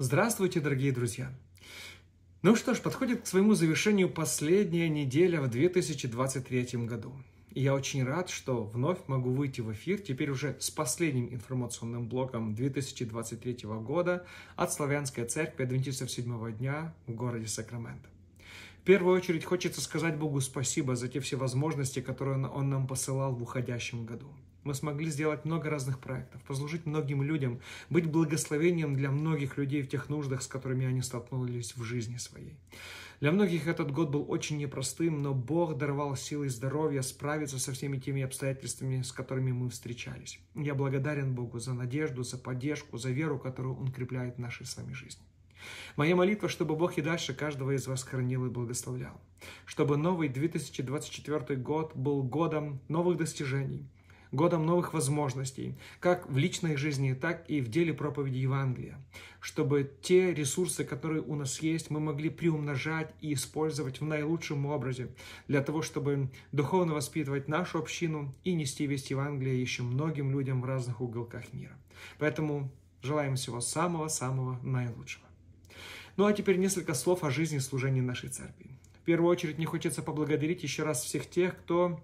Здравствуйте, дорогие друзья! Ну что ж, подходит к своему завершению последняя неделя в 2023 году. И я очень рад, что вновь могу выйти в эфир, теперь уже с последним информационным блоком 2023 года от Славянской Церкви Адвентистов Седьмого Дня в городе Сакраменто. В первую очередь хочется сказать Богу спасибо за те все возможности, которые Он нам посылал в уходящем году – мы смогли сделать много разных проектов, послужить многим людям, быть благословением для многих людей в тех нуждах, с которыми они столкнулись в жизни своей. Для многих этот год был очень непростым, но Бог даровал силы и здоровья справиться со всеми теми обстоятельствами, с которыми мы встречались. Я благодарен Богу за надежду, за поддержку, за веру, которую Он крепляет в нашей с вами жизни. Моя молитва, чтобы Бог и дальше каждого из вас хранил и благословлял. Чтобы новый 2024 год был годом новых достижений, годом новых возможностей, как в личной жизни, так и в деле проповеди Евангелия, чтобы те ресурсы, которые у нас есть, мы могли приумножать и использовать в наилучшем образе, для того, чтобы духовно воспитывать нашу общину и нести весть Евангелия еще многим людям в разных уголках мира. Поэтому желаем всего самого-самого наилучшего. Ну а теперь несколько слов о жизни служения нашей церкви. В первую очередь мне хочется поблагодарить еще раз всех тех, кто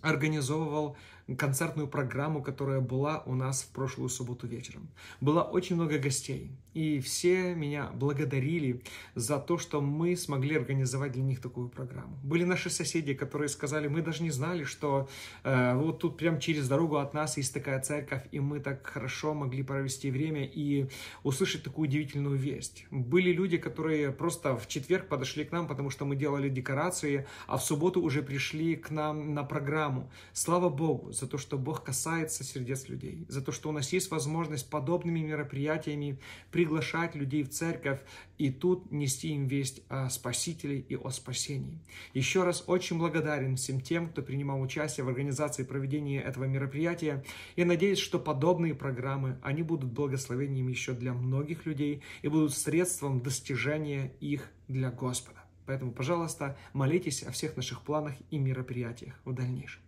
организовывал концертную программу, которая была у нас в прошлую субботу вечером. Было очень много гостей, и все меня благодарили за то, что мы смогли организовать для них такую программу. Были наши соседи, которые сказали, мы даже не знали, что э, вот тут прям через дорогу от нас есть такая церковь, и мы так хорошо могли провести время и услышать такую удивительную весть. Были люди, которые просто в четверг подошли к нам, потому что мы делали декорации, а в субботу уже пришли к нам на программу. Слава Богу, за то, что Бог касается сердец людей, за то, что у нас есть возможность подобными мероприятиями приглашать людей в церковь и тут нести им весть о Спасителе и о спасении. Еще раз очень благодарен всем тем, кто принимал участие в организации проведения этого мероприятия. Я надеюсь, что подобные программы, они будут благословением еще для многих людей и будут средством достижения их для Господа. Поэтому, пожалуйста, молитесь о всех наших планах и мероприятиях в дальнейшем.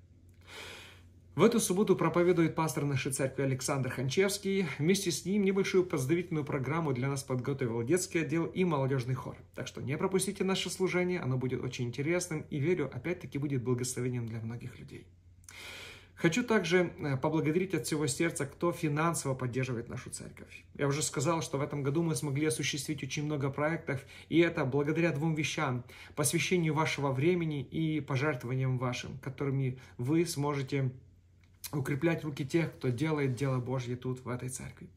В эту субботу проповедует пастор нашей церкви Александр Ханчевский. Вместе с ним небольшую поздравительную программу для нас подготовил детский отдел и молодежный хор. Так что не пропустите наше служение, оно будет очень интересным и, верю, опять-таки будет благословением для многих людей. Хочу также э, поблагодарить от всего сердца, кто финансово поддерживает нашу церковь. Я уже сказал, что в этом году мы смогли осуществить очень много проектов, и это благодаря двум вещам – посвящению вашего времени и пожертвованиям вашим, которыми вы сможете укреплять руки тех, кто делает дело Божье тут, в этой церкви.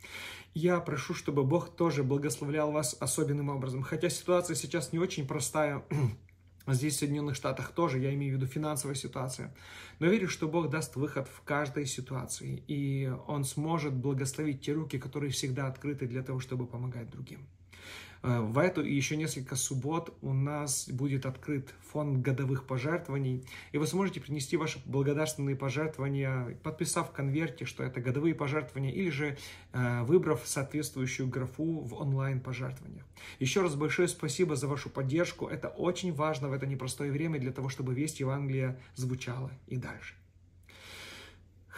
Я прошу, чтобы Бог тоже благословлял вас особенным образом. Хотя ситуация сейчас не очень простая, здесь, в Соединенных Штатах тоже, я имею в виду финансовая ситуация. Но верю, что Бог даст выход в каждой ситуации, и Он сможет благословить те руки, которые всегда открыты для того, чтобы помогать другим. Э, в эту и еще несколько суббот у нас будет открыт фонд годовых пожертвований, и вы сможете принести ваши благодарственные пожертвования, подписав в конверте, что это годовые пожертвования, или же э, выбрав соответствующую графу в онлайн-пожертвованиях. Еще раз большое спасибо за вашу поддержку. Это очень важно в это непростое время для того, чтобы весть Евангелия звучала и дальше.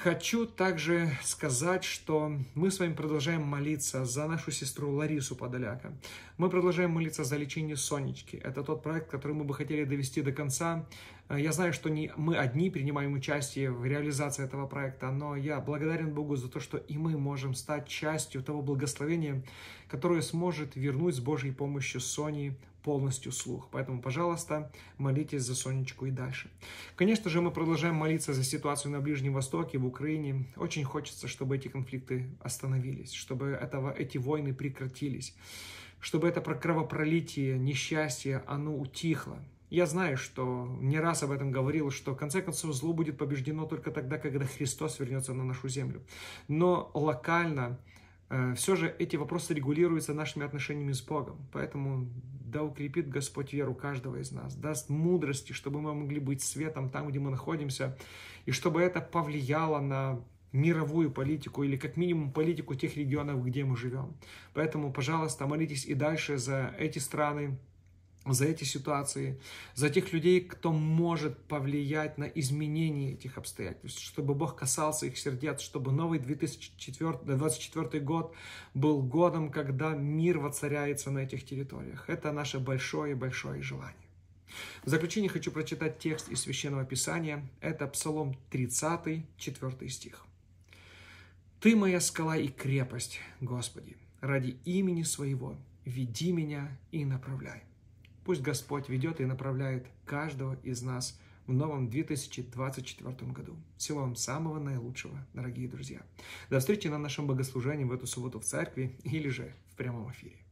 Хочу также сказать, что мы с вами продолжаем молиться за нашу сестру Ларису Подоляка. Мы продолжаем молиться за лечение Сонечки. Это тот проект, который мы бы хотели довести до конца. Э, я знаю, что не мы одни принимаем участие в реализации этого проекта, но я благодарен Богу за то, что и мы можем стать частью того благословения, которое сможет вернуть с Божьей помощью Сони полностью слух. Поэтому, пожалуйста, молитесь за Сонечку и дальше. Конечно же, мы продолжаем молиться за ситуацию на Ближнем Востоке, в Украине. Очень хочется, чтобы эти конфликты остановились, чтобы этого, эти войны прекратились, чтобы это про кровопролитие, несчастье, оно утихло. Я знаю, что не раз об этом говорил, что в конце концов зло будет побеждено только тогда, когда Христос вернется на нашу землю. Но локально Э, все же эти вопросы регулируются нашими отношениями с Богом. Поэтому да укрепит Господь веру каждого из нас, даст мудрости, чтобы мы могли быть светом там, где мы находимся, и чтобы это повлияло на мировую политику или как минимум политику тех регионов, где мы живем. Поэтому, пожалуйста, молитесь и дальше за эти страны, за эти ситуации, за тех людей, кто может повлиять на изменение этих обстоятельств, чтобы Бог касался их сердец, чтобы новый 2024, 2024 год был годом, когда мир воцаряется на этих территориях. Это наше большое-большое желание. В заключение хочу прочитать текст из Священного Писания. Это Псалом 30, 4 стих. «Ты моя скала и крепость, Господи, ради имени Своего веди меня и направляй. Пусть Господь ведет и направляет каждого из нас в новом 2024 году. Всего вам самого наилучшего, дорогие друзья. До встречи на нашем богослужении в эту субботу в церкви или же в прямом эфире.